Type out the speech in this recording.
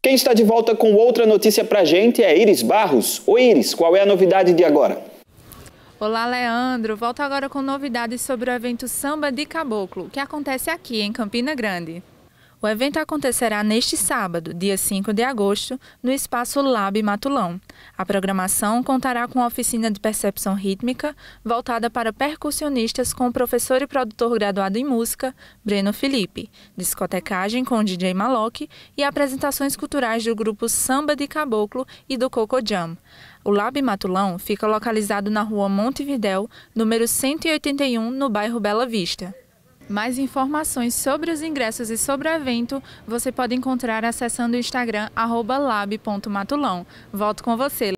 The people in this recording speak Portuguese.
Quem está de volta com outra notícia para gente é Iris Barros. Oi Iris, qual é a novidade de agora? Olá, Leandro. Volto agora com novidades sobre o evento Samba de Caboclo, que acontece aqui em Campina Grande. O evento acontecerá neste sábado, dia 5 de agosto, no espaço Lab Matulão. A programação contará com a oficina de percepção rítmica, voltada para percussionistas com o professor e produtor graduado em música, Breno Felipe, discotecagem com o DJ Maloc e apresentações culturais do grupo Samba de Caboclo e do Coco Jam. O Lab Matulão fica localizado na rua Montevidéu, número 181, no bairro Bela Vista. Mais informações sobre os ingressos e sobre o evento você pode encontrar acessando o Instagram lab.matulão. Volto com você.